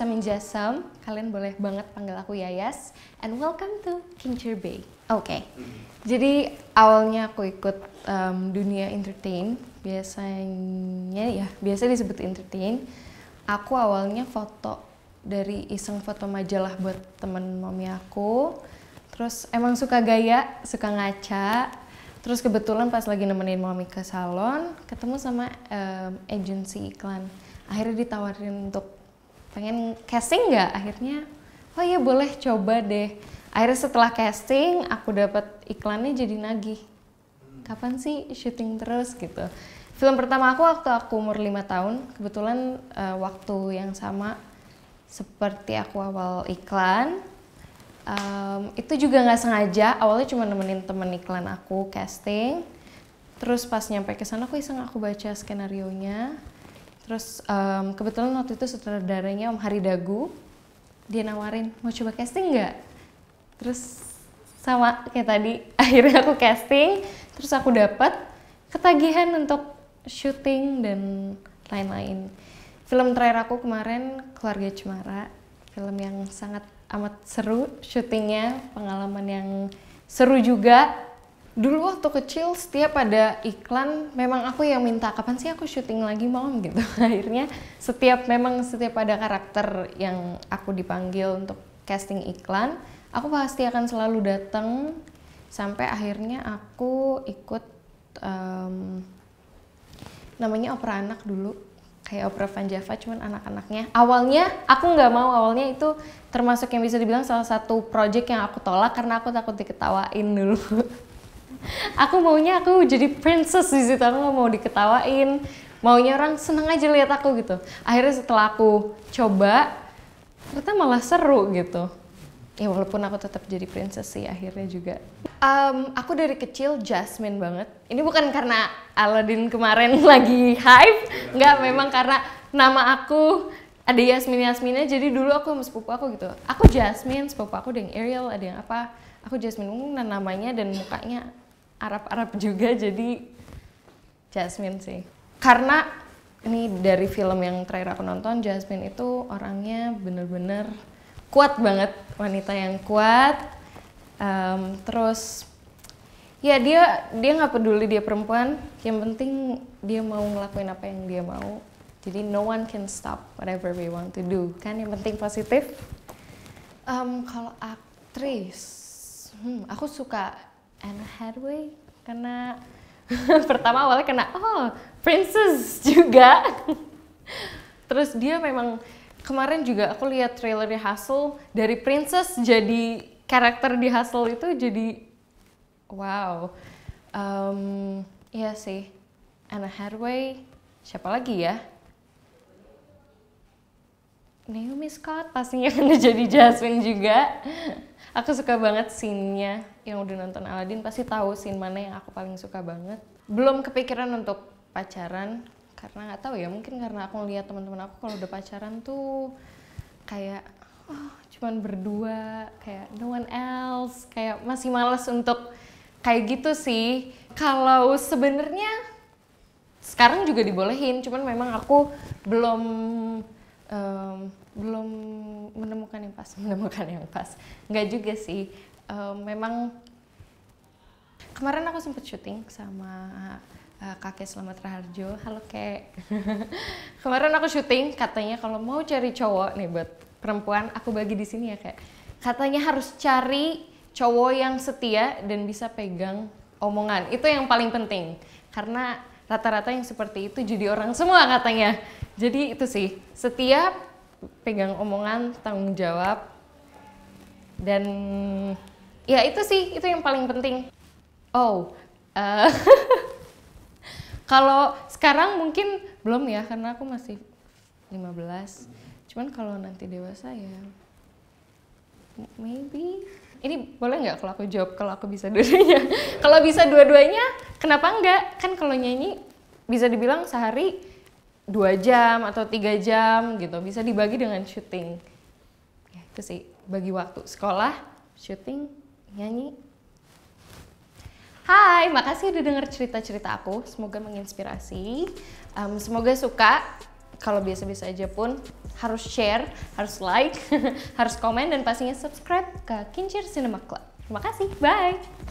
Yasam Jasam, kalian boleh banget panggil aku Yayas. And welcome to Kincir Bay. Oke, okay. jadi awalnya aku ikut um, dunia entertain. Biasanya ya, biasa disebut entertain. Aku awalnya foto dari iseng foto majalah buat temen mami aku. Terus emang suka gaya, suka ngaca. Terus kebetulan pas lagi nemenin mami ke salon, ketemu sama um, agency iklan. Akhirnya ditawarin untuk pengen casting nggak akhirnya oh iya boleh coba deh akhirnya setelah casting aku dapat iklannya jadi nagih kapan sih syuting terus gitu film pertama aku waktu aku umur lima tahun kebetulan uh, waktu yang sama seperti aku awal iklan um, itu juga nggak sengaja awalnya cuma nemenin temen iklan aku casting terus pas nyampe ke sana aku iseng aku baca skenario nya Terus um, kebetulan waktu itu sutradaranya Om Hari Dagu, dia nawarin mau coba casting nggak? Terus sama kayak tadi, akhirnya aku casting, terus aku dapat ketagihan untuk syuting dan lain-lain. Film terakhir aku kemarin Keluarga Cemara, film yang sangat amat seru syutingnya, pengalaman yang seru juga dulu waktu kecil setiap ada iklan memang aku yang minta kapan sih aku syuting lagi mom gitu akhirnya setiap memang setiap ada karakter yang aku dipanggil untuk casting iklan aku pasti akan selalu datang sampai akhirnya aku ikut um, namanya opera anak dulu kayak opera Van Java cuman anak-anaknya awalnya aku nggak mau awalnya itu termasuk yang bisa dibilang salah satu project yang aku tolak karena aku takut diketawain dulu aku maunya aku jadi princess di situ aku mau diketawain maunya orang seneng aja lihat aku gitu akhirnya setelah aku coba ternyata malah seru gitu ya walaupun aku tetap jadi princess sih akhirnya juga um, aku dari kecil Jasmine banget ini bukan karena Aladin kemarin lagi hype nggak memang karena nama aku ada Yasmin Yasmina jadi dulu aku sama sepupu aku gitu aku Jasmine sepupu aku ada yang Ariel ada yang apa aku Jasmine dan namanya dan mukanya Arab-Arab juga jadi Jasmine sih karena ini dari film yang terakhir aku nonton Jasmine itu orangnya bener-bener kuat banget wanita yang kuat um, terus ya dia dia nggak peduli dia perempuan yang penting dia mau ngelakuin apa yang dia mau jadi no one can stop whatever we want to do kan yang penting positif um, kalau aktris hmm, aku suka Anna Hathaway kena pertama awalnya kena oh princess juga terus dia memang kemarin juga aku lihat trailer di Hustle dari princess jadi karakter di Hustle itu jadi wow um, iya sih Anna Hathaway siapa lagi ya Naomi Scott pastinya kan jadi Jasmine juga. Aku suka banget scene-nya yang udah nonton Aladdin pasti tahu scene mana yang aku paling suka banget. Belum kepikiran untuk pacaran karena nggak tahu ya mungkin karena aku lihat teman-teman aku kalau udah pacaran tuh kayak oh, cuman berdua kayak no one else kayak masih males untuk kayak gitu sih kalau sebenarnya sekarang juga dibolehin cuman memang aku belum um, belum menemukan yang pas menemukan yang pas nggak juga sih um, memang kemarin aku sempat syuting sama uh, kakek Selamat Raharjo halo kek kemarin aku syuting katanya kalau mau cari cowok nih buat perempuan aku bagi di sini ya kayak katanya harus cari cowok yang setia dan bisa pegang omongan itu yang paling penting karena rata-rata yang seperti itu jadi orang semua katanya. Jadi itu sih, setiap pegang omongan, tanggung jawab, dan ya itu sih, itu yang paling penting. Oh, uh, kalau sekarang mungkin belum ya, karena aku masih 15. Cuman kalau nanti dewasa ya, maybe ini boleh nggak kalau aku jawab kalau aku bisa dua-duanya kalau bisa dua-duanya kenapa nggak? kan kalau nyanyi bisa dibilang sehari dua jam atau tiga jam gitu bisa dibagi dengan syuting ya, itu sih bagi waktu sekolah syuting nyanyi Hai, makasih udah denger cerita-cerita aku. Semoga menginspirasi. Um, semoga suka kalau biasa-biasa aja pun harus share, harus like, harus komen dan pastinya subscribe ke Kincir Cinema Club. Terima kasih, bye!